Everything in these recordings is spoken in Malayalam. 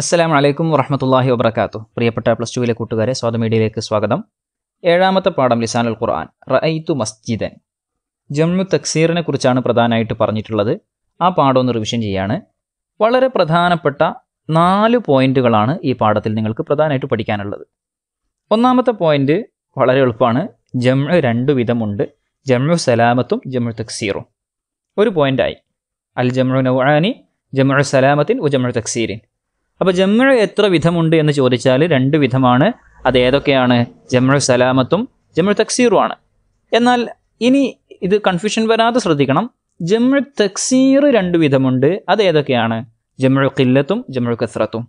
അസ്സാം വലൈക്കും വറഹമത്തല്ലാഹി വബർക്കാത്തു പ്രിയപ്പെട്ട പ്ലസ് ടുവിലെ കൂട്ടുകാരെ സ്വാദ മീഡിയയിലേക്ക് സ്വാഗതം ഏഴാമത്തെ പാഠം ലിസാനുൽ ഖുർആൻ റഅയ്തു മസ്ജിദൻ ജമ്മു തക്സീറിനെ കുറിച്ചാണ് പ്രധാനമായിട്ട് പറഞ്ഞിട്ടുള്ളത് ആ പാഠം ഒന്ന് റിവിഷൻ ചെയ്യാണ് വളരെ പ്രധാനപ്പെട്ട നാല് പോയിന്റുകളാണ് ഈ പാഠത്തിൽ നിങ്ങൾക്ക് പ്രധാനമായിട്ട് പഠിക്കാനുള്ളത് ഒന്നാമത്തെ പോയിന്റ് വളരെ എളുപ്പമാണ് ജമ്മു രണ്ട് വിധമുണ്ട് ജമു സലാമത്തും ജമു തക്സീറും ഒരു പോയിൻ്റായി അൽ ജമു നൗആാനി ജമു സലാമത്തിൻ ഉ ജമു തക്സീരിൻ അപ്പോൾ ജമു എത്ര വിധമുണ്ട് എന്ന് ചോദിച്ചാൽ രണ്ട് വിധമാണ് അത് ഏതൊക്കെയാണ് ജമു സലാമത്തും ജമു തക്സീറുമാണ് എന്നാൽ ഇനി ഇത് കൺഫ്യൂഷൻ വരാതെ ശ്രദ്ധിക്കണം ജമു തക്സീർ രണ്ട് വിധമുണ്ട് അത് ഏതൊക്കെയാണ് ജമു കില്ലത്തും ജമു കസ്രത്തും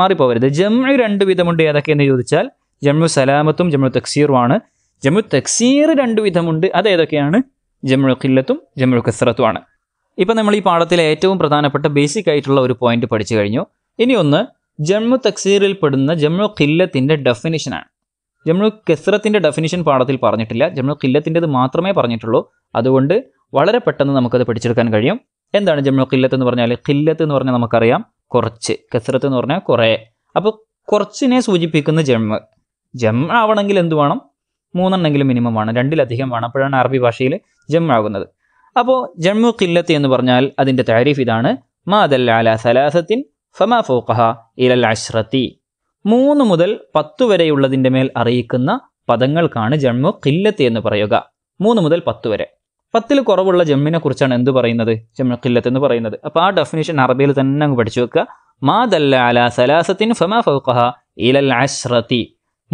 മാറിപ്പോവരുത് ജമു രണ്ട് വിധമുണ്ട് ഏതൊക്കെയെന്ന് ചോദിച്ചാൽ ജമു സലാമത്തും ജമു തക്സീറുമാണ് ജമു തക്സീർ രണ്ടു വിധമുണ്ട് അതേതൊക്കെയാണ് ഏതൊക്കെയാണ് ഖില്ലത്തും ജമുൽ കസറത്തുമാണ് ഇപ്പം നമ്മൾ ഈ പാഠത്തിലെ ഏറ്റവും പ്രധാനപ്പെട്ട ബേസിക് ആയിട്ടുള്ള ഒരു പോയിന്റ് പഠിച്ചു കഴിഞ്ഞു ഇനി ഒന്ന് ജമ്മു തക്സീറിൽ പെടുന്ന ജമ്മു ഖില്ലത്തിൻ്റെ ഡെഫിനിഷനാണ് ജമ്മു കെസ്രത്തിൻ്റെ ഡെഫിനിഷൻ പാഠത്തിൽ പറഞ്ഞിട്ടില്ല ജമ്മു ഖില്ലത്തിൻ്റെത് മാത്രമേ പറഞ്ഞിട്ടുള്ളൂ അതുകൊണ്ട് വളരെ പെട്ടെന്ന് നമുക്കത് പഠിച്ചെടുക്കാൻ കഴിയും എന്താണ് ജമ്മു ഖില്ലത്ത് എന്ന് പറഞ്ഞാൽ ഖില്ലത്ത് എന്ന് പറഞ്ഞാൽ നമുക്കറിയാം കുറച്ച് കെസ്രത്ത് എന്ന് പറഞ്ഞാൽ കുറേ അപ്പോൾ കുറച്ചിനെ സൂചിപ്പിക്കുന്ന ജമ്മ് ജമ്മ ആവണമെങ്കിൽ എന്ത് വേണം മൂന്നെണ്ണെങ്കിലും മിനിമം വേണം രണ്ടിലധികം വേണം അപ്പോഴാണ് അറബി ഭാഷയിൽ ആകുന്നത് അപ്പോൾ ജമ്മു കില്ലത്ത് എന്ന് പറഞ്ഞാൽ അതിൻ്റെ താരിഫ് ഇതാണ് മാ അദൽ സലാസത്തിൻ ഫമാ ഫോക്കഹ ഇലൽ അഷ്റത്തി മൂന്ന് മുതൽ പത്ത് വരെയുള്ളതിൻ്റെ മേൽ അറിയിക്കുന്ന പദങ്ങൾക്കാണ് ജമ്മു കില്ലത്ത് എന്ന് പറയുക മൂന്ന് മുതൽ പത്ത് വരെ പത്തിൽ കുറവുള്ള ജമ്മിനെ കുറിച്ചാണ് എന്ത് പറയുന്നത് ജമ്മു കില്ലത്ത് എന്ന് പറയുന്നത് അപ്പോൾ ആ ഡെഫിനേഷൻ അറബിയിൽ തന്നെ അങ്ങ് പഠിച്ചു വെക്കുക മാ ദല്ല സലാസത്തിൻ ഫമാ ഫൗഖഹ ഇലൽ അഷ്റത്തി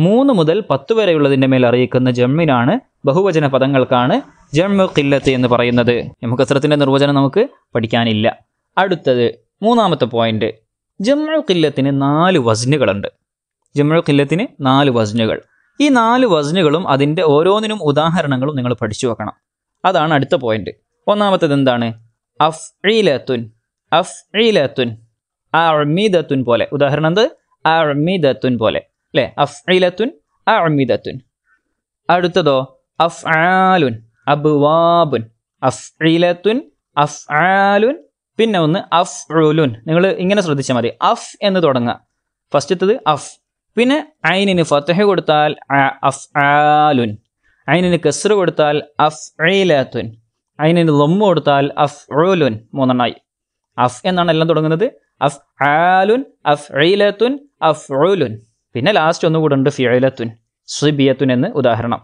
മൂന്ന് മുതൽ പത്ത് വരെയുള്ളതിൻ്റെ മേൽ അറിയിക്കുന്ന ജമ്മിനാണ് ബഹുവചന പദങ്ങൾക്കാണ് ജമ്മു കില്ലത്ത് എന്ന് പറയുന്നത് മുഖസ്രത്തിൻ്റെ നിർവചനം നമുക്ക് പഠിക്കാനില്ല അടുത്തത് മൂന്നാമത്തെ പോയിന്റ് ജമ്മു കില്ലത്തിന് നാല് വസ്നുകളുണ്ട് ജമ്മു കില്ലത്തിന് നാല് വസ്നുകൾ ഈ നാല് വസ്നുകളും അതിൻ്റെ ഓരോന്നിനും ഉദാഹരണങ്ങളും നിങ്ങൾ പഠിച്ചു വെക്കണം അതാണ് അടുത്ത പോയിന്റ് ഒന്നാമത്തത് എന്താണ് അഫ് ഈലത്തുൻ അഫ് ഈലത്തുൻ പോലെ ഉദാഹരണം എന്ത് അമിദത്തുൻ പോലെ അല്ലെ അഫ്ഇലത്തുൻ അമിതത്തുൻ അടുത്തതോ അഫ് ആലുൻ അബ്വാബുൻ അഫ്ഇലത്തുൻ അഫ് ആലുൻ പിന്നെ ഒന്ന് അഫ് റുലുൻ നിങ്ങൾ ഇങ്ങനെ ശ്രദ്ധിച്ചാൽ മതി അഫ് എന്ന് തുടങ്ങുക ഫസ്റ്റത്തത് അഫ് പിന്നെ ഐനിന് ഫത്തഹ കൊടുത്താൽ അഫ് ആലുൻ ഐനിന് കെസ്റ് കൊടുത്താൽ അഫ് ഐലാത്തുൻ ഐനിന് ലൊമ്മ കൊടുത്താൽ അഫ് റുലുൻ മൂന്നെണ്ണായി അഫ് എന്നാണ് എല്ലാം തുടങ്ങുന്നത് അഫ് ആലുൻ അഫ് ഐലാത്തുൻ അഫ് റുലുൻ പിന്നെ ലാസ്റ്റ് ഒന്നുകൂടെ ഉണ്ട് ഫിയലത്തുൻ സുബിയത്തുൻ എന്ന് ഉദാഹരണം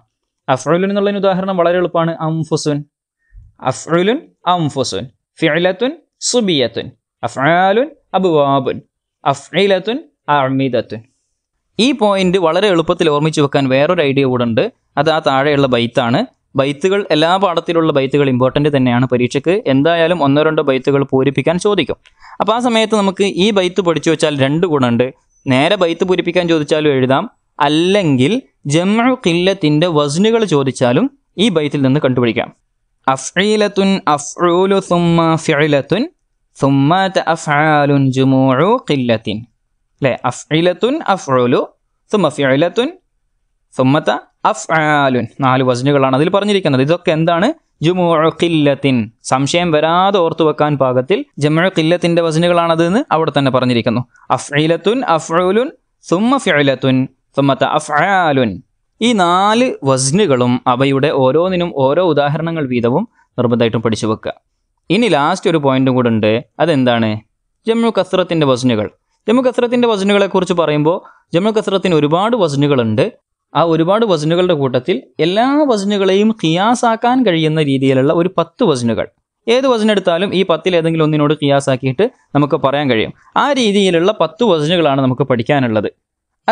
അഫ്രുലുൻ എന്നുള്ളതിന് ഉദാഹരണം വളരെ എളുപ്പമാണ് അംഫുസുൻ അഫ്രുലുൻ അംഫുസുൻ ഫിയലത്തുൻ സുബിയത്തുൻ അഫ്ആലുൻ അബുവാബുൻ അഫ്ഇലത്തുൻ അമിതത്തുൻ ഈ പോയിന്റ് വളരെ എളുപ്പത്തിൽ ഓർമ്മിച്ച് വെക്കാൻ വേറൊരു ഐഡിയ കൂടെ ഉണ്ട് അത് ആ താഴെയുള്ള ബൈത്താണ് ബൈത്തുകൾ എല്ലാ പാഠത്തിലുള്ള ബൈത്തുകൾ ഇമ്പോർട്ടൻ്റ് തന്നെയാണ് പരീക്ഷയ്ക്ക് എന്തായാലും ഒന്നോ രണ്ടോ ബൈത്തുകൾ പൂരിപ്പിക്കാൻ ചോദിക്കും അപ്പോൾ ആ സമയത്ത് നമുക്ക് ഈ ബൈത്ത് പഠിച്ചു വെച്ചാൽ രണ്ട് ഗുണമുണ്ട് നേരെ ബൈത്ത് പൂരിപ്പിക്കാൻ ചോദിച്ചാലും എഴുതാം അല്ലെങ്കിൽ ജമ്മു കില്ലത്തിൻ്റെ വസ്നുകൾ ചോദിച്ചാലും ഈ ബൈത്തിൽ നിന്ന് കണ്ടുപിടിക്കാം അഫ്ഈലത്തുൻ അഫ്ഊലു സുമ്മ ഫിഇലത്തുൻ സുമ്മ തഅഫ്ആലുൻ ജുമൂഉ ഖില്ലത്തിൻ അല്ലേ അഫ്ഈലത്തുൻ അഫ്ഊലു സുമ്മ ഫിഇലത്തുൻ സുമ്മ തഅഫ്ആലുൻ നാല് വസ്നുകളാണ് അതിൽ പറഞ്ഞിരിക്കുന്നത് ഇതൊക്കെ എന്താണ് ജുമുഖില്ലത്തിൻ സംശയം വരാതെ ഓർത്തു വെക്കാൻ പാകത്തിൽ ജമുഖില്ലത്തിൻ്റെ വസനുകളാണത് എന്ന് അവിടെ തന്നെ പറഞ്ഞിരിക്കുന്നു അഫ്ഇലത്തുൻ അഫ്ഉലുൻ സുമ്മ ഫിഅലത്തുൻ സുമ്മത്ത അഫ്ആലുൻ ഈ നാല് വസ്നുകളും അവയുടെ ഓരോന്നിനും ഓരോ ഉദാഹരണങ്ങൾ വീതവും നിർബന്ധമായിട്ടും പഠിച്ചു വെക്കുക ഇനി ലാസ്റ്റ് ഒരു പോയിന്റും കൂടെ ഉണ്ട് അതെന്താണ് ജമ്മു കസ്രത്തിൻ്റെ വസനുകൾ ജമ്മു കസ്രത്തിൻ്റെ വസ്നുകളെക്കുറിച്ച് പറയുമ്പോൾ ജമ്മു കസ്രത്തിന് ഒരുപാട് വസനുകളുണ്ട് ആ ഒരുപാട് വസനുകളുടെ കൂട്ടത്തിൽ എല്ലാ വസനുകളെയും കിയാസാക്കാൻ കഴിയുന്ന രീതിയിലുള്ള ഒരു പത്ത് വസനുകൾ ഏത് വസനെടുത്താലും ഈ പത്തിൽ ഏതെങ്കിലും ഒന്നിനോട് കിയാസാക്കിയിട്ട് നമുക്ക് പറയാൻ കഴിയും ആ രീതിയിലുള്ള പത്ത് വസനുകളാണ് നമുക്ക് പഠിക്കാനുള്ളത്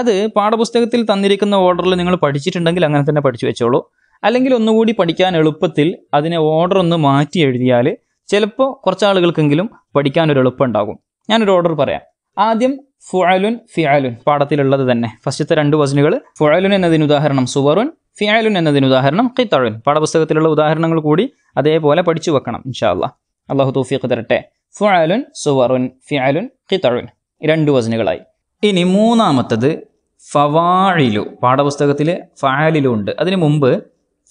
അത് പാഠപുസ്തകത്തിൽ തന്നിരിക്കുന്ന ഓർഡറിൽ നിങ്ങൾ പഠിച്ചിട്ടുണ്ടെങ്കിൽ അങ്ങനെ തന്നെ പഠിച്ചു വെച്ചോളൂ അല്ലെങ്കിൽ ഒന്നുകൂടി പഠിക്കാൻ എളുപ്പത്തിൽ അതിനെ ഓർഡർ ഒന്ന് മാറ്റി എഴുതിയാൽ ചിലപ്പോൾ കുറച്ച് ആളുകൾക്കെങ്കിലും പഠിക്കാൻ ഒരു എളുപ്പം ഉണ്ടാകും ഞാനൊരു ഓർഡർ പറയാം ആദ്യം ഫുഅലുൻ ഫിയാലുൻ പാഠത്തിലുള്ളത് തന്നെ ഫസ്റ്റത്തെ രണ്ട് വസനുകൾ ഫുഅലുൻ എന്നതിന് ഉദാഹരണം സുവറുൻ ഫിയാലുൻ എന്നതിന് ഉദാഹരണം ഖിത്തഴുൻ പാഠപുസ്തകത്തിലുള്ള ഉദാഹരണങ്ങൾ കൂടി അതേപോലെ പഠിച്ചു വെക്കണം ഇൻഷാ അല്ലാ അള്ളാഹു തൗഫീഖ് തരട്ടെ ഫുഅലുൻ സുവറുൻ ഫിയാലുൻ ഖിത്തഴുൻ രണ്ട് വസനുകളായി ഇനി മൂന്നാമത്തത് ഫവാഴിലു പാഠപുസ്തകത്തിൽ ഫാലിലു ഉണ്ട് അതിനു മുമ്പ്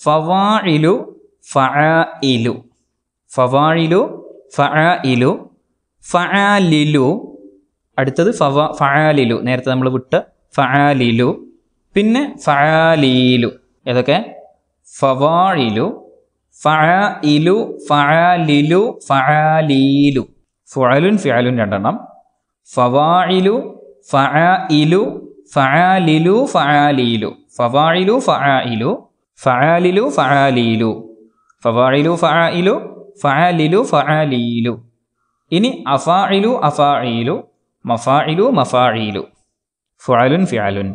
ഫവാഴിലു ഫഇലു ഫവാഴിലു ഫഇലു ഫാലിലു അടുത്തത് ഫവ ഫാലിലു നേരത്തെ നമ്മൾ വിട്ട ഫാലിലു പിന്നെ ഫാലീലു ഏതൊക്കെ ഫവാഴിലു ഫഇലു ഫാലിലു ഫാലീലു ഫുഅലുൻ ഫിഅലുൻ രണ്ടെണ്ണം ഫവായിലു ഫഇലു ഫാലിലു ഫാലീലു ഫവായിലു ഫഇലു ഫാലിലു ഫാലീലു ഫവായിലു ഫഇലു ഫാലിലു ഫാലീലു ഇനി അഫായിലു അഫായിലു മഫാഇലു മഫാഇലു ഫുഅലുൻ ഫിഅലുൻ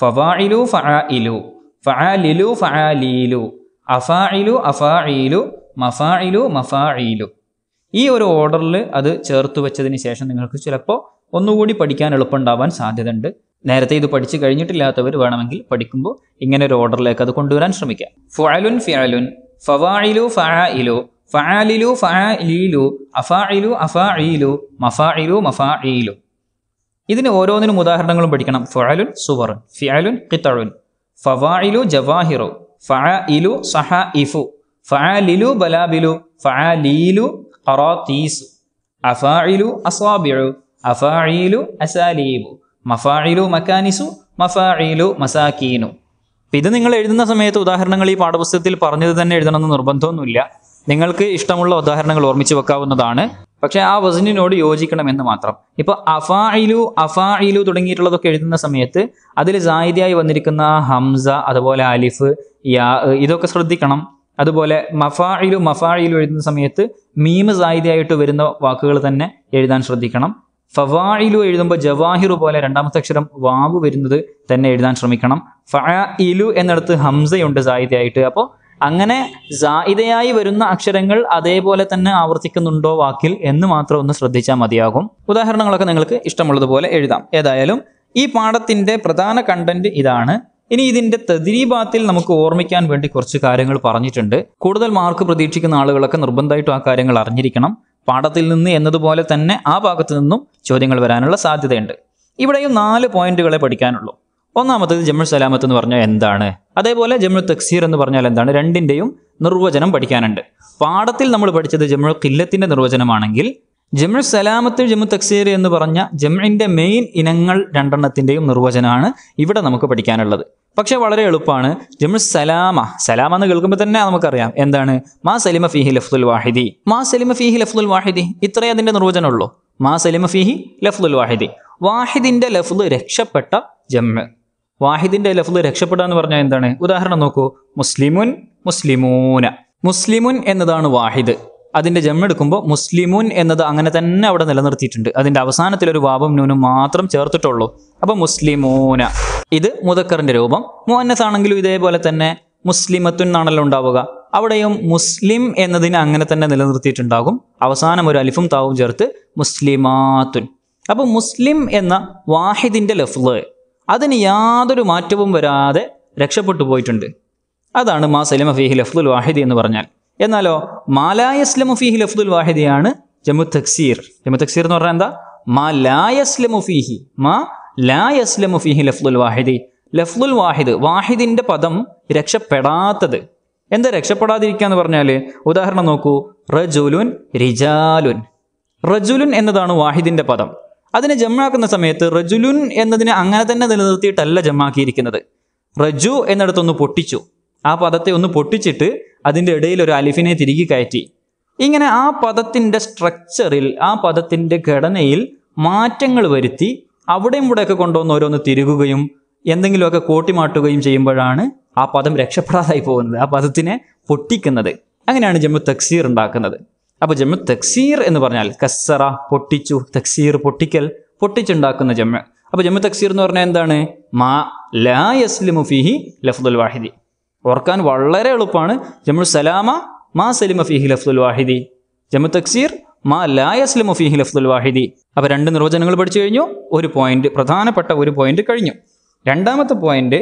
ഫവാഇലു ഫആഇലു ഫആലിലു ഫആലീലു അഫാഇലു അഫാഇലു മഫാഇലു മഫാഇലു ഈ ഒരു ഓർഡറിൽ അത് ചേർത്ത് വെച്ചതിന് ശേഷം നിങ്ങൾക്ക് ചിലപ്പോൾ ഒന്നുകൂടി പഠിക്കാൻ എളുപ്പമുണ്ടാവാൻ സാധ്യതയുണ്ട് നേരത്തെ ഇത് പഠിച്ചു കഴിഞ്ഞിട്ടില്ലാത്തവർ വേണമെങ്കിൽ പഠിക്കുമ്പോൾ ഇങ്ങനെ ഒരു ഓർഡറിലേക്ക് അത് കൊണ്ടുവരാൻ ശ്രമിക്കാം ഫുഅലുൻ ഫിഅലുൻ ഫവാഇലു ഫഅഇലു ഫാലിലു ഫീലു അഫായിലു അഫായിലു മഫായിലു മഫായിലു ഇതിന് ഓരോന്നിനും ഉദാഹരണങ്ങളും പഠിക്കണം ഫഅലുൻ സുവറുൻ ഫിഅലുൻ കിത്തഴുൻ ഫവാഇലു ജവാഹിറു ഫഅഇലു സഹാഇഫു ഫഅലിലു ബലാബിലു ഫഅലീലു ഖറാതീസു അഫായിലു അസാബിഉ അഫായിലു അസാലീബു മഫായിലു മക്കാനിസു മഫായിലു മസാക്കീനു ഇത് നിങ്ങൾ എഴുതുന്ന സമയത്ത് ഉദാഹരണങ്ങൾ ഈ പാഠപുസ്തകത്തിൽ പറഞ്ഞത് തന്നെ എഴുതണമെന്ന് നിർബന്ധമൊന്നുമില്ല നിങ്ങൾക്ക് ഇഷ്ടമുള്ള ഉദാഹരണങ്ങൾ ഓർമ്മിച്ചു വെക്കാവുന്നതാണ് പക്ഷേ ആ വസനിനോട് എന്ന് മാത്രം ഇപ്പോൾ അഫായിലു അഫായിലു തുടങ്ങിയിട്ടുള്ളതൊക്കെ എഴുതുന്ന സമയത്ത് അതിൽ സായിദിയായി വന്നിരിക്കുന്ന ഹംസ അതുപോലെ അലിഫ് യാ ഇതൊക്കെ ശ്രദ്ധിക്കണം അതുപോലെ മഫായിലു മഫായിലു എഴുതുന്ന സമയത്ത് മീമ് സായിദിയായിട്ട് വരുന്ന വാക്കുകൾ തന്നെ എഴുതാൻ ശ്രദ്ധിക്കണം ഫവായിലു എഴുതുമ്പോൾ ജവാഹിറു പോലെ രണ്ടാമത്തെ അക്ഷരം വാവ് വരുന്നത് തന്നെ എഴുതാൻ ശ്രമിക്കണം ഫ ഇലു എന്നിടത്ത് ഹംസയുണ്ട് സായിദിയായിട്ട് അപ്പോൾ അങ്ങനെ ഇതയായി വരുന്ന അക്ഷരങ്ങൾ അതേപോലെ തന്നെ ആവർത്തിക്കുന്നുണ്ടോ വാക്കിൽ എന്ന് മാത്രം ഒന്ന് ശ്രദ്ധിച്ചാൽ മതിയാകും ഉദാഹരണങ്ങളൊക്കെ നിങ്ങൾക്ക് ഇഷ്ടമുള്ളതുപോലെ എഴുതാം ഏതായാലും ഈ പാഠത്തിൻ്റെ പ്രധാന കണ്ടന്റ് ഇതാണ് ഇനി ഇതിന്റെ തദ്രീബാത്തിൽ നമുക്ക് ഓർമ്മിക്കാൻ വേണ്ടി കുറച്ച് കാര്യങ്ങൾ പറഞ്ഞിട്ടുണ്ട് കൂടുതൽ മാർക്ക് പ്രതീക്ഷിക്കുന്ന ആളുകളൊക്കെ നിർബന്ധമായിട്ടും ആ കാര്യങ്ങൾ അറിഞ്ഞിരിക്കണം പാഠത്തിൽ നിന്ന് എന്നതുപോലെ തന്നെ ആ ഭാഗത്തു നിന്നും ചോദ്യങ്ങൾ വരാനുള്ള സാധ്യതയുണ്ട് ഇവിടെയും നാല് പോയിന്റുകളെ പഠിക്കാനുള്ളൂ ഒന്നാമത്തേത് ജമുൽ സലാമത്ത് എന്ന് പറഞ്ഞാൽ എന്താണ് അതേപോലെ ജമുൽ തക്സീർ എന്ന് പറഞ്ഞാൽ എന്താണ് രണ്ടിൻ്റെയും നിർവചനം പഠിക്കാനുണ്ട് പാഠത്തിൽ നമ്മൾ പഠിച്ചത് ജമുൽ കില്ലത്തിൻ്റെ നിർവചനമാണെങ്കിൽ ജമുൽ സലാമത്ത് ജമു തക്സീർ എന്ന് പറഞ്ഞ ജമിൻ്റെ മെയിൻ ഇനങ്ങൾ രണ്ടെണ്ണത്തിൻ്റെയും നിർവചനമാണ് ഇവിടെ നമുക്ക് പഠിക്കാനുള്ളത് പക്ഷേ വളരെ എളുപ്പമാണ് ജമുൽ സലാമ സലാമ എന്ന് കേൾക്കുമ്പോൾ തന്നെ നമുക്കറിയാം എന്താണ് മാ സലിമ ഫിഹി ലഫ്ദുൽ വാഹിദി മാ സലിമ ഫിഹി ലഫ്ദുൽ വാഹിദി ഇത്രേ അതിൻ്റെ നിർവചനമുള്ളൂ മാ സലിമ ഫിഹി ലഫ്ദുൽ വാഹിദി വാഹിദിൻ്റെ ലഫ്ദ് രക്ഷപ്പെട്ട ജമ്മു വാഹിദിന്റെ ലഫ്ദ് രക്ഷപ്പെടുക എന്ന് പറഞ്ഞാൽ എന്താണ് ഉദാഹരണം നോക്കൂ മുസ്ലിമുൻ മുസ്ലിമൂന മുസ്ലിമുൻ എന്നതാണ് വാഹിദ് അതിൻ്റെ ജമ്മെടുക്കുമ്പോൾ മുസ്ലിമുൻ എന്നത് അങ്ങനെ തന്നെ അവിടെ നിലനിർത്തിയിട്ടുണ്ട് അതിൻ്റെ അവസാനത്തിൽ ഒരു വാബും നൂനും മാത്രം ചേർത്തിട്ടുള്ളൂ അപ്പോൾ മുസ്ലിമൂന ഇത് മുതക്കറിൻ്റെ രൂപം മുഹന്നസ് ആണെങ്കിലും ഇതേപോലെ തന്നെ മുസ്ലിമത്തുൻ എന്നാണല്ലോ ഉണ്ടാവുക അവിടെയും മുസ്ലിം എന്നതിനെ അങ്ങനെ തന്നെ നിലനിർത്തിയിട്ടുണ്ടാകും അവസാനം ഒരു അലിഫും താവും ചേർത്ത് മുസ്ലിമാത്തുൻ അപ്പോൾ മുസ്ലിം എന്ന വാഹിദിൻ്റെ ലഫ്ലേ അതിന് യാതൊരു മാറ്റവും വരാതെ രക്ഷപ്പെട്ടു പോയിട്ടുണ്ട് അതാണ് മാ സലിമ ഫിഹി ലഫ്ദുൽ വാഹിദി എന്ന് പറഞ്ഞാൽ എന്നാലോ മാലായസ്ലമു ഫിഹി ലഫ്ദുൽ വാഹിദിയാണ് ജമു തക്സീർ ജമു തക്സീർ എന്ന് പറഞ്ഞാൽ എന്താ മാ ലായസ്ലമു ഫിഹി മാ ലായസ്ലമു ഫിഹി ലഫ്ദുൽ വാഹിദി ലഫ്ദുൽ വാഹിദ് വാഹിദിന്റെ പദം രക്ഷപ്പെടാത്തത് എന്താ രക്ഷപ്പെടാതിരിക്കുക എന്ന് പറഞ്ഞാൽ ഉദാഹരണം നോക്കൂ റജുലുൻ റിജാലുൻ റജുലുൻ എന്നതാണ് വാഹിദിന്റെ പദം അതിനെ ജമ്മാക്കുന്ന സമയത്ത് റജുലുൻ എന്നതിനെ അങ്ങനെ തന്നെ നിലനിർത്തിയിട്ടല്ല ജമ്മാക്കിയിരിക്കുന്നത് റജു എന്നിടത്തൊന്ന് പൊട്ടിച്ചു ആ പദത്തെ ഒന്ന് പൊട്ടിച്ചിട്ട് അതിൻ്റെ ഇടയിൽ ഒരു അലിഫിനെ തിരികെ കയറ്റി ഇങ്ങനെ ആ പദത്തിൻ്റെ സ്ട്രക്ചറിൽ ആ പദത്തിൻ്റെ ഘടനയിൽ മാറ്റങ്ങൾ വരുത്തി അവിടെയും ഇവിടെയൊക്കെ കൊണ്ടുവന്ന് ഓരോന്ന് തിരുകുകയും എന്തെങ്കിലുമൊക്കെ കോട്ടിമാട്ടുകയും ചെയ്യുമ്പോഴാണ് ആ പദം രക്ഷപ്പെടാതായി പോകുന്നത് ആ പദത്തിനെ പൊട്ടിക്കുന്നത് അങ്ങനെയാണ് ജമ്മു തക്സീർ ഉണ്ടാക്കുന്നത് അപ്പോൾ ജമ്മ തക്സീർ എന്ന് പറഞ്ഞാൽ കസറ പൊട്ടിച്ചു തക്സീർ പൊട്ടിക്കൽ പൊട്ടിച്ചുണ്ടാക്കുന്ന ജമ്മ അപ്പോൾ ജമ്മു തക്സീർ എന്ന് പറഞ്ഞാൽ എന്താണ് മാ ലാ യസ്ലിമു ഫിഹി ലഫ്ദുൽ വാഹിദി ഓർക്കാൻ വളരെ എളുപ്പമാണ് ജമ്മു സലാമ മാ സലിമ ഫിഹി ലഫ്ദുൽ വാഹിദി ജമ്മു തക്സീർ മാ ലാ യസ്ലിമു ഫിഹി ലഫ്ദുൽ വാഹിദി അപ്പോൾ രണ്ട് നിർവചനങ്ങൾ പഠിച്ചു കഴിഞ്ഞു ഒരു പോയിന്റ് പ്രധാനപ്പെട്ട ഒരു പോയിന്റ് കഴിഞ്ഞു രണ്ടാമത്തെ പോയിന്റ്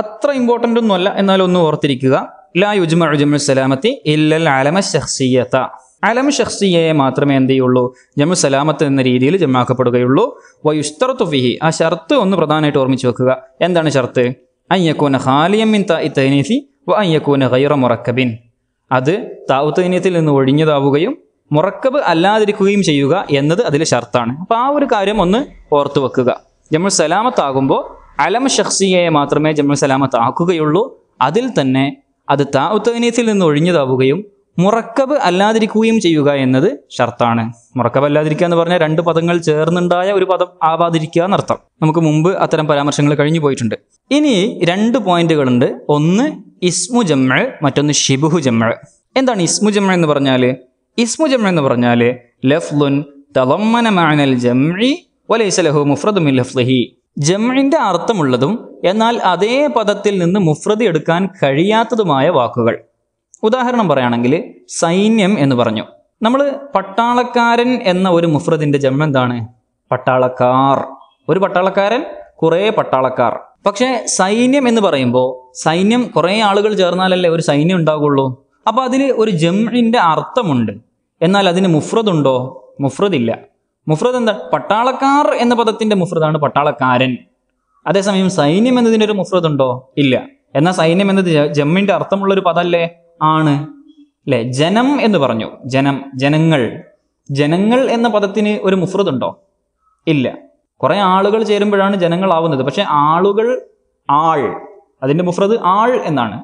അത്ര ഇമ്പോർട്ടൻ്റ് ഒന്നുമല്ല എന്നാലും ഒന്ന് ഓർത്തിരിക്കുക ലാ യുജ്മഉ ജമ്മു സലാമത്തി ഇല്ലൽ ആലമ ഷഹ്സിയത്ത അലം ഷഹ്സിയയെ മാത്രമേ എന്ത് ചെയ്യുള്ളൂ ജമു സലാമത്ത് എന്ന രീതിയിൽ ജമാക്കപ്പെടുകയുള്ളൂ വയുസ്തർ ഫിഹി ആ ഷർത്ത് ഒന്ന് പ്രധാനമായിട്ട് ഓർമ്മിച്ച് വെക്കുക എന്താണ് ഷർത്ത് അയ്യക്കൂന ഹാലിയമ്മിൻ താ ഇത്തനീഫി വ അയ്യക്കൂന ഹൈറ മുറക്കബിൻ അത് താവുത്തനീയത്തിൽ നിന്ന് ഒഴിഞ്ഞതാവുകയും മുറക്കബ് അല്ലാതിരിക്കുകയും ചെയ്യുക എന്നത് അതിലെ ഷർത്താണ് അപ്പോൾ ആ ഒരു കാര്യം ഒന്ന് ഓർത്തു വെക്കുക ജമ്മു സലാമത്താകുമ്പോൾ അലം ഷഹ്സിയയെ മാത്രമേ ജമ്മു സലാമത്താക്കുകയുള്ളൂ അതിൽ തന്നെ അത് താവുത്തനീയത്തിൽ നിന്ന് ഒഴിഞ്ഞതാവുകയും മുറക്കബ് അല്ലാതിരിക്കുകയും ചെയ്യുക എന്നത് ഷർത്താണ് മുറക്കബ് അല്ലാതിരിക്കുക എന്ന് പറഞ്ഞാൽ രണ്ട് പദങ്ങൾ ചേർന്നുണ്ടായ ഒരു പദം ആവാതിരിക്കുക എന്നർത്ഥം നമുക്ക് മുമ്പ് അത്തരം പരാമർശങ്ങൾ കഴിഞ്ഞു പോയിട്ടുണ്ട് ഇനി രണ്ട് പോയിന്റുകളുണ്ട് ഒന്ന് ഇസ്മു ജമ്മൾ മറ്റൊന്ന് ഷിബുഹു ജമ്മൾ എന്താണ് ഇസ്മു ജമ്മൾ എന്ന് പറഞ്ഞാൽ ഇസ്മു ജമ്മൾ എന്ന് പറഞ്ഞാൽ ലഫ്ലുൻ തലമ്മന ജമ്മി വലൈസ ലഹു മുഫ്രദും ലഫ്ലഹി ജമ്മിന്റെ അർത്ഥമുള്ളതും എന്നാൽ അതേ പദത്തിൽ നിന്ന് മുഫ്രദി എടുക്കാൻ കഴിയാത്തതുമായ വാക്കുകൾ ഉദാഹരണം പറയുകയാണെങ്കിൽ സൈന്യം എന്ന് പറഞ്ഞു നമ്മൾ പട്ടാളക്കാരൻ എന്ന ഒരു മുഫ്രദിൻ്റെ ജന്മം എന്താണ് പട്ടാളക്കാർ ഒരു പട്ടാളക്കാരൻ കുറേ പട്ടാളക്കാർ പക്ഷേ സൈന്യം എന്ന് പറയുമ്പോൾ സൈന്യം കുറേ ആളുകൾ ചേർന്നാലല്ലേ ഒരു സൈന്യം ഉണ്ടാകുള്ളൂ അപ്പോൾ അതിന് ഒരു ജംഇന്റെ അർത്ഥമുണ്ട് എന്നാൽ അതിന് മുഫ്രദുണ്ടോ മുഫ്രദില്ല മുഫ്രദ് എന്താ പട്ടാളക്കാർ എന്ന പദത്തിൻ്റെ മുഫ്രദാണ് പട്ടാളക്കാരൻ അതേസമയം സൈന്യം മുഫ്രദ് മുഫ്രദുണ്ടോ ഇല്ല എന്നാൽ സൈന്യം എന്നത് ജമ്മിൻ്റെ അർത്ഥമുള്ള ഒരു പദമല്ലേ ആണ് അല്ലെ ജനം എന്ന് പറഞ്ഞു ജനം ജനങ്ങൾ ജനങ്ങൾ എന്ന പദത്തിന് ഒരു മുഫ്രദ് ഉണ്ടോ ഇല്ല കുറേ ആളുകൾ ചേരുമ്പോഴാണ് ജനങ്ങളാവുന്നത് പക്ഷെ ആളുകൾ ആൾ അതിൻ്റെ മുഫ്രദ് ആൾ എന്നാണ്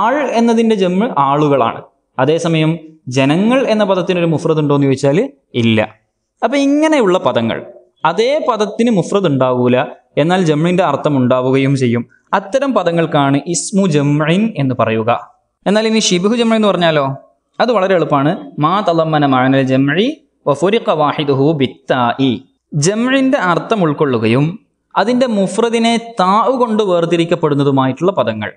ആൾ എന്നതിൻ്റെ ജമ്മ് ആളുകളാണ് അതേസമയം ജനങ്ങൾ എന്ന പദത്തിന് ഒരു മുഫ്രദ് ഉണ്ടോ എന്ന് ചോദിച്ചാൽ ഇല്ല അപ്പം ഇങ്ങനെയുള്ള പദങ്ങൾ അതേ പദത്തിന് മുഫ്രദ് ഉണ്ടാവൂല എന്നാൽ ജമ്മിൻ്റെ അർത്ഥം ഉണ്ടാവുകയും ചെയ്യും അത്തരം പദങ്ങൾക്കാണ് ഇസ്മു ജമ്മൈൻ എന്ന് പറയുക എന്നാൽ ഇനി ഷിബുഹു ജമ എന്ന് പറഞ്ഞാലോ അത് വളരെ എളുപ്പമാണ് മാ തലമ്മന മാനൽ ജമഴി വഫുരിഖ വാഹിദുഹു ബിത്തായി ജമഴിൻ്റെ അർത്ഥം ഉൾക്കൊള്ളുകയും അതിൻ്റെ മുഫ്രദിനെ താവ് കൊണ്ട് വേർതിരിക്കപ്പെടുന്നതുമായിട്ടുള്ള പദങ്ങൾ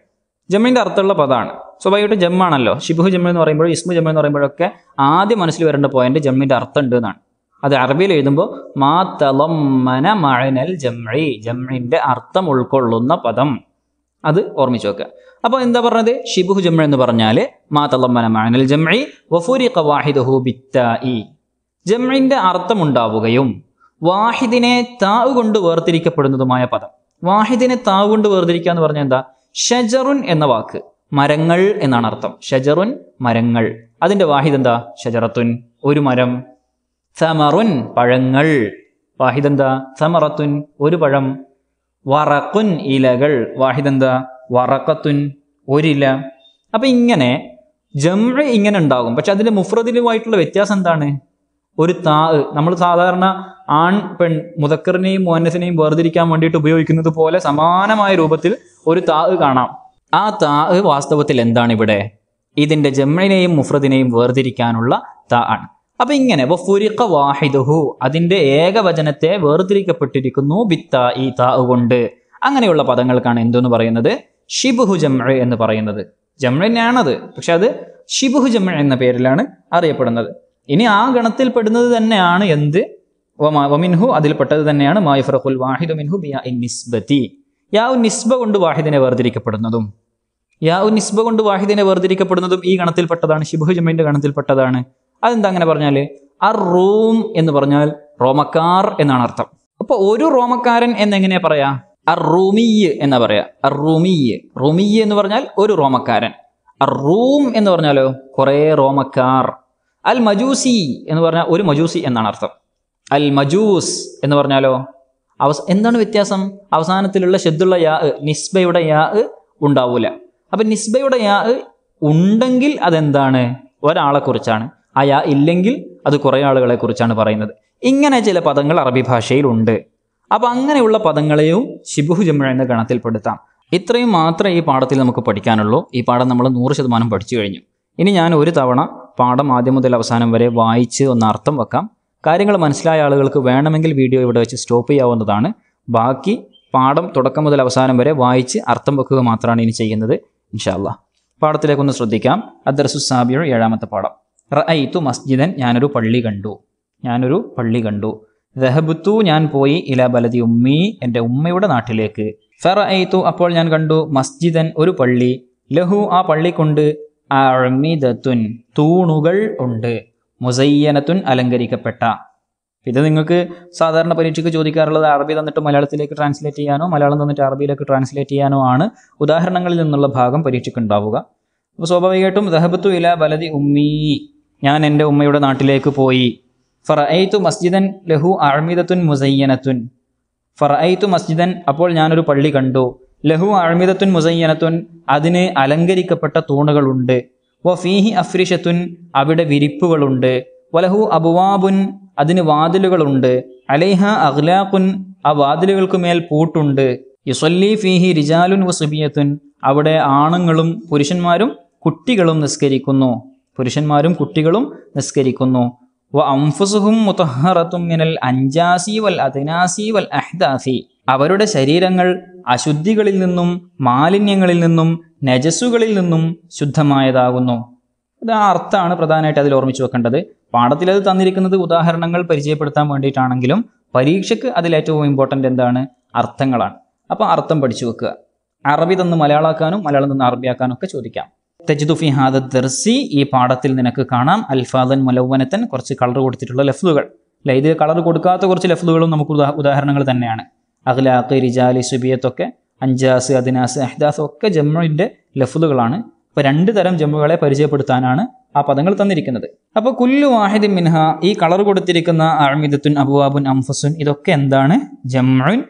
ജമ്മിൻ്റെ അർത്ഥമുള്ള പദമാണ് സ്വാഭാവികമായിട്ട് ജമ്മാണല്ലോ ഷിബുഹു ജമ്മ എന്ന് പറയുമ്പോൾ ഇസ്മു ജമ്മ എന്ന് പറയുമ്പോഴൊക്കെ ആദ്യം മനസ്സിൽ വരേണ്ട പോയിന്റ് ജമ്മിൻ്റെ അർത്ഥം ഉണ്ട് എന്നാണ് അത് അറബിയിൽ എഴുതുമ്പോൾ മാ മന മഴനൽ ജമ്മി ജമ്മിൻ്റെ അർത്ഥം ഉൾക്കൊള്ളുന്ന പദം അത് ഓർമ്മിച്ച് വെക്കുക അപ്പോൾ എന്താ പറഞ്ഞത് ഷിബുഹു ജമ എന്ന് പറഞ്ഞാൽ ജമ്മിന്റെ അർത്ഥം ഉണ്ടാവുകയും ജംഇ ജംഇൻ്റെ അർത്ഥമുണ്ടാവുകയും വാഹിദിനെ താവ് കൊണ്ട് വേർതിരിക്കപ്പെടുന്നതുമായ പദം വാഹിദിനെ താവ് കൊണ്ട് വേർതിരിക്കുക എന്ന് പറഞ്ഞാൽ എന്താ ഷജറുൻ എന്ന വാക്ക് മരങ്ങൾ എന്നാണ് അർത്ഥം ഷജറുൻ മരങ്ങൾ അതിൻ്റെ വാഹിദ് എന്താ ഷജറത്തുൻ ഒരു മരം സമറുൻ പഴങ്ങൾ വാഹിദ് എന്താ സമറത്തുൻ ഒരു പഴം വറക്കുൻ ഇലകൾ വാഹിദെന്താ വറക്കത്തുൻ ഒരില അപ്പം ഇങ്ങനെ ജംഴ് ഇങ്ങനെ ഉണ്ടാകും പക്ഷെ അതിൽ മുഫ്രദിലുമായിട്ടുള്ള വ്യത്യാസം എന്താണ് ഒരു താ നമ്മൾ സാധാരണ ആൺ പെൺ മുതക്കറിനെയും മോനസിനെയും വേർതിരിക്കാൻ വേണ്ടിയിട്ട് ഉപയോഗിക്കുന്നത് പോലെ സമാനമായ രൂപത്തിൽ ഒരു താ കാണാം ആ താ വാസ്തവത്തിൽ എന്താണ് ഇവിടെ ഇതിൻ്റെ ജമ്മിനെയും മുഫ്രദിനെയും വേർതിരിക്കാനുള്ള താ ആണ് അപ്പൊ ഇങ്ങനെ വാഹിദുഹു അതിന്റെ ഏകവചനത്തെ വേർതിരിക്കപ്പെട്ടിരിക്കുന്നു ബിത്ത ഈ താ കൊണ്ട് അങ്ങനെയുള്ള പദങ്ങൾക്കാണ് എന്തെന്ന് പറയുന്നത് ഷിബുഹു ജംഅ എന്ന് പറയുന്നത് ജംഅനാണത് പക്ഷെ അത് ഷിബുഹു ജംഅ എന്ന പേരിലാണ് അറിയപ്പെടുന്നത് ഇനി ആ ഗണത്തിൽ പെടുന്നത് തന്നെയാണ് എന്ത് വമിൻഹു അതിൽപ്പെട്ടത് തന്നെയാണ് മായിഫ്രഹുൽ വാഹിദു മിൻഹു ബിയാ ഇൻ നിസ്ബ കൊണ്ട് വാഹിദിനെ വേർതിരിക്കപ്പെടുന്നതും യാ നിസ്ബ കൊണ്ട് വാഹിദിനെ വേർതിരിക്കപ്പെടുന്നതും ഈ ഗണത്തിൽപ്പെട്ടതാണ് ഷിബുഹു ജംഅന്റെ ഗണത്തിൽപ്പെട്ടതാണ് അതെന്താ അങ്ങനെ പറഞ്ഞാൽ അർ റൂം എന്ന് പറഞ്ഞാൽ റോമക്കാർ എന്നാണ് അർത്ഥം അപ്പോൾ ഒരു റോമക്കാരൻ എന്നെങ്ങനെ പറയാ അർ റൂമിയ് എന്നാ പറയാ അർ റൂമിയ് റൂമിയ് എന്ന് പറഞ്ഞാൽ ഒരു റോമക്കാരൻ അർ റൂം എന്ന് പറഞ്ഞാലോ കുറേ റോമക്കാർ അൽ മജൂസി എന്ന് പറഞ്ഞാൽ ഒരു മജൂസി എന്നാണ് അർത്ഥം അൽ മജൂസ് എന്ന് പറഞ്ഞാലോ അവസ എന്താണ് വ്യത്യാസം അവസാനത്തിലുള്ള ഷെദ്ദുള്ള യാ നിസ്ബയുടെ യാ ഉണ്ടാവൂല അപ്പം നിസ്ബയുടെ യാ ഉണ്ടെങ്കിൽ അതെന്താണ് ഒരാളെ കുറിച്ചാണ് അയാ ഇല്ലെങ്കിൽ അത് കുറേ ആളുകളെ കുറിച്ചാണ് പറയുന്നത് ഇങ്ങനെ ചില പദങ്ങൾ അറബി ഭാഷയിലുണ്ട് അപ്പം അങ്ങനെയുള്ള പദങ്ങളെയും ശിബുഹു ജമ്മ എന്ന ഗണത്തിൽപ്പെടുത്താം ഇത്രയും മാത്രമേ ഈ പാഠത്തിൽ നമുക്ക് പഠിക്കാനുള്ളൂ ഈ പാഠം നമ്മൾ നൂറ് ശതമാനം പഠിച്ചു കഴിഞ്ഞു ഇനി ഞാൻ ഒരു തവണ പാഠം ആദ്യം മുതൽ അവസാനം വരെ വായിച്ച് ഒന്ന് അർത്ഥം വെക്കാം കാര്യങ്ങൾ മനസ്സിലായ ആളുകൾക്ക് വേണമെങ്കിൽ വീഡിയോ ഇവിടെ വെച്ച് സ്റ്റോപ്പ് ചെയ്യാവുന്നതാണ് ബാക്കി പാഠം തുടക്കം മുതൽ അവസാനം വരെ വായിച്ച് അർത്ഥം വെക്കുക മാത്രമാണ് ഇനി ചെയ്യുന്നത് ഇൻഷാല്ല പാഠത്തിലേക്കൊന്ന് ശ്രദ്ധിക്കാം അദ്രസു സാബിയോ ഏഴാമത്തെ പാഠം റഅയ്ത്തു മസ്ജിദൻ ഞാനൊരു പള്ളി കണ്ടു ഞാനൊരു പള്ളി കണ്ടു ദഹബുത്തു ഞാൻ പോയി ഇല ബലതി ഉമ്മി എൻ്റെ ഉമ്മയുടെ നാട്ടിലേക്ക് ഫറഅയ്ത്തു അപ്പോൾ ഞാൻ കണ്ടു മസ്ജിദൻ ഒരു പള്ളി ലഹു ആ പള്ളിക്കൊണ്ട് അഴമിദത്തുൻ തൂണുകൾ ഉണ്ട് മുസയ്യനത്തുൻ അലങ്കരിക്കപ്പെട്ട ഇത് നിങ്ങൾക്ക് സാധാരണ പരീക്ഷയ്ക്ക് ചോദിക്കാറുള്ളത് അറബി തന്നിട്ട് മലയാളത്തിലേക്ക് ട്രാൻസ്ലേറ്റ് ചെയ്യാനോ മലയാളം തന്നിട്ട് അറബിയിലേക്ക് ട്രാൻസ്ലേറ്റ് ചെയ്യാനോ ആണ് ഉദാഹരണങ്ങളിൽ നിന്നുള്ള ഭാഗം പരീക്ഷയ്ക്ക് ഉണ്ടാവുക അപ്പോൾ സ്വാഭാവികമായിട്ടും ദഹബത്തു ഇല ബലതി ഉമ്മീ ഞാൻ എൻ്റെ ഉമ്മയുടെ നാട്ടിലേക്ക് പോയി ഫറഅയ്ത്തു മസ്ജിദൻ ലഹു അഴ്മിദത്തുൻ മുസയ്യനത്തുൻ ഫറഅയ്ത്തു മസ്ജിദൻ അപ്പോൾ ഞാനൊരു പള്ളി കണ്ടു ലഹു അഴ്മിദത്തുൻ മുസയ്യനത്തുൻ അതിന് അലങ്കരിക്കപ്പെട്ട തൂണുകളുണ്ട് വഫീഹി അഫ്രിഷത്തുൻ അവിടെ വിരിപ്പുകളുണ്ട് വലഹു അബുവാബുൻ അതിന് വാതിലുകളുണ്ട് അലൈഹ അഖ്ലാഖുൻ ആ വാതിലുകൾക്ക് മേൽ പൂട്ടുണ്ട് യുസല്ലി ഫീഹി റിജാലുൻ വസുബിയത്തുൻ അവിടെ ആണുങ്ങളും പുരുഷന്മാരും കുട്ടികളും നിസ്കരിക്കുന്നു പുരുഷന്മാരും കുട്ടികളും നിസ്കരിക്കുന്നു വ അംഫുസുഹും മുത്തഹറത്തും മിനൽ അഞ്ചാസി വൽ വൽ അഹ്ദാസി അവരുടെ ശരീരങ്ങൾ അശുദ്ധികളിൽ നിന്നും മാലിന്യങ്ങളിൽ നിന്നും നജസ്സുകളിൽ നിന്നും ശുദ്ധമായതാകുന്നു ഇത് ആ അർത്ഥമാണ് പ്രധാനമായിട്ട് അതിൽ ഓർമ്മിച്ചു വെക്കേണ്ടത് പാഠത്തിൽ അത് തന്നിരിക്കുന്നത് ഉദാഹരണങ്ങൾ പരിചയപ്പെടുത്താൻ വേണ്ടിയിട്ടാണെങ്കിലും പരീക്ഷയ്ക്ക് അതിൽ ഏറ്റവും ഇമ്പോർട്ടൻ്റ് എന്താണ് അർത്ഥങ്ങളാണ് അപ്പോൾ അർത്ഥം പഠിച്ചു വെക്കുക അറബി തന്ന് മലയാളാക്കാനും മലയാളം തന്ന് അറബിയാക്കാനും ഒക്കെ ചോദിക്കാം തെജിദുഫി ഹാദ ദർസി ഈ പാഠത്തിൽ നിനക്ക് കാണാം അൽഫാദൻ മുലവനത്തൻ കുറച്ച് കളർ കൊടുത്തിട്ടുള്ള ലഫ്ലുകൾ അല്ല ഇത് കളർ കൊടുക്കാത്ത കുറച്ച് ലഫ്ലുകളും നമുക്ക് ഉദാഹരണങ്ങൾ തന്നെയാണ് അഖ്ലാഖ് റിജാലി സുബിയത്തൊക്കെ അഞ്ചാസ് അദിനാസ് അഹ്ദാസ് ഒക്കെ ജമ്മുവിൻ്റെ ലഫ്ലുകളാണ് അപ്പോൾ രണ്ട് തരം ജമ്മുകളെ പരിചയപ്പെടുത്താനാണ് ആ പദങ്ങൾ തന്നിരിക്കുന്നത് അപ്പോൾ കുല്ലു വാഹിദ് മിൻഹ ഈ കളർ കൊടുത്തിരിക്കുന്ന അഴമിദത്തുൻ അബുവാബുൻ അംഫസുൻ ഇതൊക്കെ എന്താണ് ജമ്മുൻ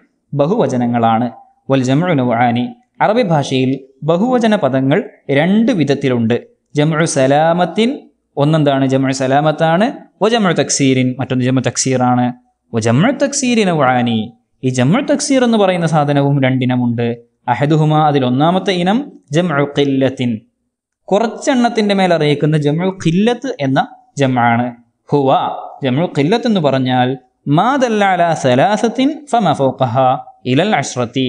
ബഹുവചനങ്ങളാണ് വൽ ജമ്മുൻ വാനി അറബി ഭാഷയിൽ ബഹുവചന പദങ്ങൾ രണ്ട് വിധത്തിലുണ്ട് ജമു സലാമത്തിൻ ഒന്നെന്താണ് ജമു സലാമത്താണ് ഒ ജമു തക്സീരിൻ മറ്റൊന്ന് ജമു തക്സീറാണ് ഒ ജമു തക്സീരിന് വാനി ഈ ജമു തക്സീർ എന്ന് പറയുന്ന സാധനവും രണ്ടിനമുണ്ട് അഹദുഹുമ അതിൽ ഒന്നാമത്തെ ഇനം ജമു ഖില്ലത്തിൻ കുറച്ചെണ്ണത്തിൻ്റെ മേൽ അറിയിക്കുന്ന ജമു ഖില്ലത്ത് എന്ന ജമാണ് ഹുവ ജമു ഖില്ലത്ത് എന്ന് പറഞ്ഞാൽ മാതല്ലാല സലാസത്തിൻ ഫമഫോഖഹ ഇലൽ അഷ്റത്തി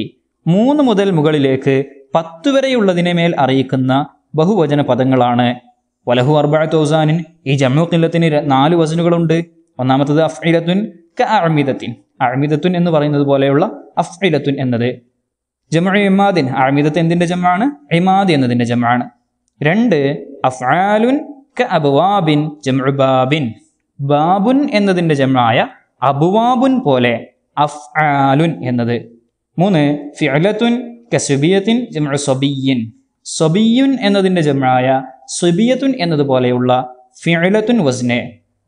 മൂന്ന് മുതൽ മുകളിലേക്ക് പത്തു വരെയുള്ളതിനെ മേൽ അറിയിക്കുന്ന ബഹുവചന പദങ്ങളാണ് വലഹു അർബാ തൗസാനിൻ ഈ ജമ്മു കില്ലത്തിന് നാല് വസനുകളുണ്ട് ഒന്നാമത്തത് അഫ്ഇലത്തുൻ ക അഴമിതത്തിൻ അഴമിതത്തുൻ എന്ന് പറയുന്നത് പോലെയുള്ള അഫ്ഇലത്തുൻ എന്നത് ജമ്മു ഇമാദിൻ അഴമിതത്ത് എന്തിൻ്റെ ജമ്മാണ് ഇമാദ് എന്നതിൻ്റെ ജമ്മാണ് രണ്ട് അഫ്ആലുൻ ക അബുവാബിൻ ജംബാബിൻ ബാബുൻ എന്നതിൻ്റെ ജമ്മായ അബുവാബുൻ പോലെ അഫ്ആലുൻ എന്നത് മൂന്ന് ഫിഅലത്തുൻ കസുബിയത്തിൻ ജമ സൊബിയിൻ സൊബിയുൻ എന്നതിൻ്റെ ജമായ സുബിയത്തുൻ എന്നതുപോലെയുള്ള ഫിഅലത്തുൻ വസ്നെ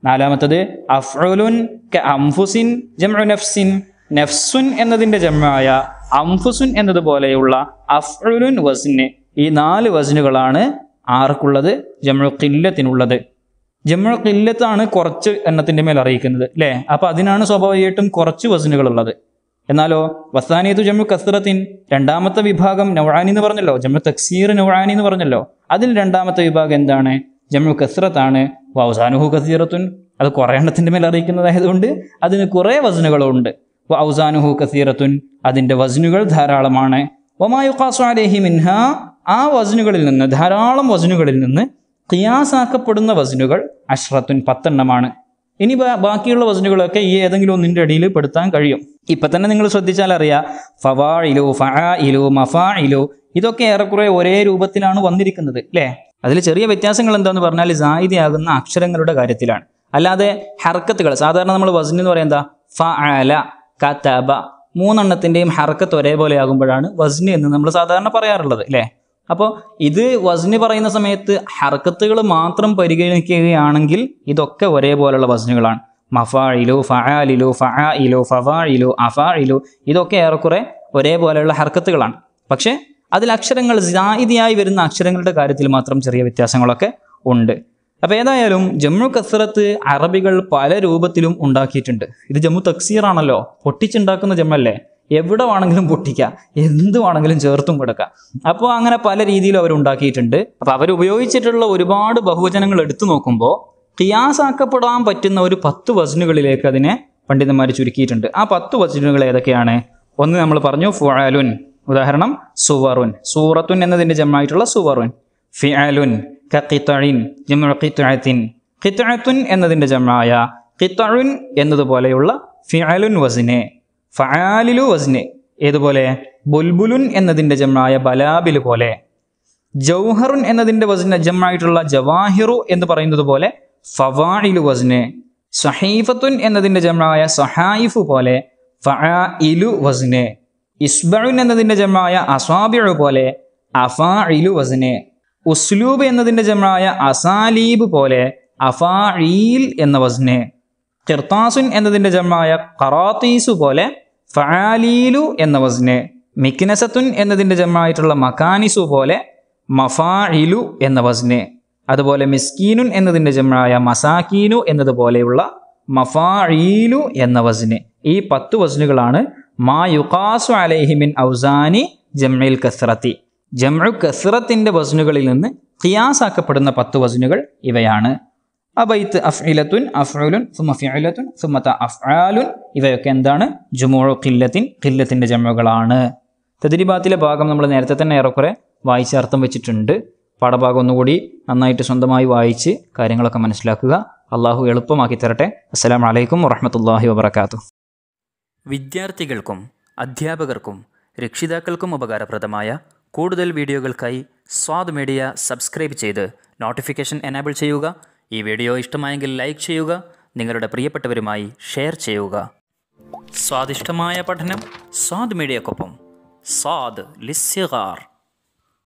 നാലാമത്തത് അഫ്അലുൻ ക അംഫുസിൻ ജമ നഫ്സിൻ നഫ്സുൻ എന്നതിൻ്റെ ജമായ അംഫുസുൻ എന്നതുപോലെയുള്ള അഫ്അലുൻ വസ്നെ ഈ നാല് വസ്നുകളാണ് ആർക്കുള്ളത് ജമു കില്ലത്തിനുള്ളത് ജമ്മു കില്ലത്താണ് കുറച്ച് എണ്ണത്തിൻ്റെ മേൽ അറിയിക്കുന്നത് അല്ലേ അപ്പോൾ അതിനാണ് സ്വാഭാവികമായിട്ടും കുറച്ച് വസ്നുകളുള്ളത് എന്നാലോ വസാനീതു ജമ്മു കസ്റത്തിൻ രണ്ടാമത്തെ വിഭാഗം നൗറാനി എന്ന് പറഞ്ഞല്ലോ ജമ്മു തക്സീർ നൗറാനി എന്ന് പറഞ്ഞല്ലോ അതിൽ രണ്ടാമത്തെ വിഭാഗം എന്താണ് ജമ്മു കസ്റത്താണ് വൗസാനുഹു കസീറത്തുൻ അത് കുറേ എണ്ണത്തിൻ്റെ മേൽ അറിയിക്കുന്നതായതുകൊണ്ട് അതിന് കുറേ വസനുകളുണ്ട് ഔസാനുഹു കസീറത്തുൻ അതിൻ്റെ വസനുകൾ ധാരാളമാണ് ഒമായുക്കാസു അലേഹി മിൻഹ ആ വസനുകളിൽ നിന്ന് ധാരാളം വസനുകളിൽ നിന്ന് ഖിയാസാക്കപ്പെടുന്ന വസനുകൾ അഷ്റത്തുൻ പത്തെണ്ണമാണ് ഇനി ബാക്കിയുള്ള വസനുകളൊക്കെ ഈ ഏതെങ്കിലും ഒന്നിൻ്റെ അടിയിൽ പെടുത്താൻ കഴിയും ഇപ്പൊ തന്നെ നിങ്ങൾ ശ്രദ്ധിച്ചാൽ അറിയാം ഫവാ ഇലു മഫായിലോ ഇതൊക്കെ ഏറെക്കുറെ ഒരേ രൂപത്തിലാണ് വന്നിരിക്കുന്നത് അല്ലേ അതിൽ ചെറിയ വ്യത്യാസങ്ങൾ എന്താണെന്ന് പറഞ്ഞാൽ ജായിദയാകുന്ന അക്ഷരങ്ങളുടെ കാര്യത്തിലാണ് അല്ലാതെ ഹർക്കത്തുകൾ സാധാരണ നമ്മൾ വസന് എന്ന് പറയുന്നത് ഫ അല കതബ മൂന്നെണ്ണത്തിൻ്റെയും ഹർക്കത്ത് ഒരേപോലെ ആകുമ്പോഴാണ് വസന് എന്ന് നമ്മൾ സാധാരണ പറയാറുള്ളത് അല്ലേ അപ്പോൾ ഇത് വസ്ന് പറയുന്ന സമയത്ത് ഹർക്കത്തുകൾ മാത്രം പരിഗണിക്കുകയാണെങ്കിൽ ഇതൊക്കെ ഒരേപോലെയുള്ള വസ്നുകളാണ് മഫായിലോ ഫഹാലിലോ ഫഹായിലോ ഫവായിലോ അഫായിലോ ഇതൊക്കെ ഏറെക്കുറെ ഒരേപോലെയുള്ള ഹർക്കത്തുകളാണ് പക്ഷേ അതിൽ അക്ഷരങ്ങൾ ജാതിയായി വരുന്ന അക്ഷരങ്ങളുടെ കാര്യത്തിൽ മാത്രം ചെറിയ വ്യത്യാസങ്ങളൊക്കെ ഉണ്ട് അപ്പോൾ ഏതായാലും ജമ്മു കസറത്ത് അറബികൾ പല രൂപത്തിലും ഉണ്ടാക്കിയിട്ടുണ്ട് ഇത് ജമ്മു തക്സീറാണല്ലോ പൊട്ടിച്ചുണ്ടാക്കുന്ന ജമ്മല്ലേ എവിടെ വേണമെങ്കിലും പൊട്ടിക്കാം എന്ത് വേണമെങ്കിലും ചേർത്തും കൊടുക്കാം അപ്പോൾ അങ്ങനെ പല രീതിയിലും അവരുണ്ടാക്കിയിട്ടുണ്ട് അപ്പോൾ അവരുപയോഗിച്ചിട്ടുള്ള ഒരുപാട് ബഹുവചനങ്ങൾ എടുത്തു നോക്കുമ്പോൾ ക്രിയാസാക്കപ്പെടാൻ പറ്റുന്ന ഒരു പത്ത് വചനുകളിലേക്ക് അതിനെ പണ്ഡിതന്മാർ ചുരുക്കിയിട്ടുണ്ട് ആ പത്ത് വചനുകൾ ഏതൊക്കെയാണ് ഒന്ന് നമ്മൾ പറഞ്ഞു ഫുഅലുൻ ഉദാഹരണം സുവറുൻ സൂറത്തുൻ എന്നതിൻ്റെ ജമായിട്ടുള്ള സുവറുൻ ഫിഅലുൻ കത്തിത്തഴിൻ ജമ കിത്തഴത്തിൻ കിത്തഴത്തുൻ എന്നതിൻ്റെ ജമായ കിത്തഴുൻ എന്നതുപോലെയുള്ള ഫിഅലുൻ വസിനെ ഫാലിലു വസ്നെ ഏതുപോലെ ബുൽബുലുൻ എന്നതിൻ്റെ ജമ്മായ ബലാബില് പോലെ ജൗഹറുൻ എന്നതിൻ്റെ വസ്ന ജമ്മായിട്ടുള്ള ജവാഹിറു എന്ന് പറയുന്നത് പോലെ ഫവായിലു വസ്നെ സഹീഫത്തുൻ എന്നതിൻ്റെ ജമ്മായ സഹായിഫു പോലെ ഫാ ഇലു വസ്നെ ഇസ്ബഉൻ എന്നതിൻ്റെ ജമ്മായ അസാബിഴു പോലെ അഫാ ഇലു വസ്നെ ഉസ്ലൂബ് എന്നതിൻ്റെ ജമ്മായ അസാലീബ് പോലെ അഫാ എന്ന വസ്നെ കിർത്താസുൻ എന്നതിൻ്റെ ജമായ കറാത്തീസു പോലെ ഫാലീലു എന്ന വസ്നെ മിക്നസത്തുൻ എന്നതിൻ്റെ ജമായിട്ടുള്ള മക്കാനിസു പോലെ മഫാഇലു എന്ന വസ്നെ അതുപോലെ മിസ്കീനുൻ എന്നതിൻ്റെ ജമായ മസാക്കീനു എന്നതുപോലെയുള്ള മഫാഇലു എന്ന വസ്നെ ഈ പത്ത് വസ്നുകളാണ് മാ യുഖാസു അലൈഹിമിൻ ഔസാനി ജംഇൽ കസറത്തി ജംഉ കസറത്തിൻ്റെ വസ്നുകളിൽ നിന്ന് ഖിയാസാക്കപ്പെടുന്ന പത്ത് വസ്നുകൾ ഇവയാണ് അബൈത്ത് അഫ്ഇലത്തുൻ അഫ്ഉലുൻ സുമ ഫിഅലത്തുൻ സുമത അഫ്ആലുൻ ഇവയൊക്കെ എന്താണ് ജുമൂഴു ഖില്ലത്തിൻ ഖില്ലത്തിൻ്റെ ജമ്മുകളാണ് തദ്രിബാത്തിലെ ഭാഗം നമ്മൾ നേരത്തെ തന്നെ ഏറെക്കുറെ വായിച്ച് അർത്ഥം വെച്ചിട്ടുണ്ട് പാഠഭാഗം ഒന്നുകൂടി നന്നായിട്ട് സ്വന്തമായി വായിച്ച് കാര്യങ്ങളൊക്കെ മനസ്സിലാക്കുക അള്ളാഹു എളുപ്പമാക്കി തരട്ടെ അസ്സാം വലൈക്കും വറഹമത്തല്ലാഹി വബർക്കാത്തു വിദ്യാർത്ഥികൾക്കും അധ്യാപകർക്കും രക്ഷിതാക്കൾക്കും ഉപകാരപ്രദമായ കൂടുതൽ വീഡിയോകൾക്കായി സ്വാദ് മീഡിയ സബ്സ്ക്രൈബ് ചെയ്ത് നോട്ടിഫിക്കേഷൻ എനാബിൾ ചെയ്യുക ഈ വീഡിയോ ഇഷ്ടമായെങ്കിൽ ലൈക്ക് ചെയ്യുക നിങ്ങളുടെ പ്രിയപ്പെട്ടവരുമായി ഷെയർ ചെയ്യുക സ്വാദിഷ്ടമായ പഠനം സ്വാദ് മീഡിയക്കൊപ്പം സ്വാദ് ലിസ്യകാർ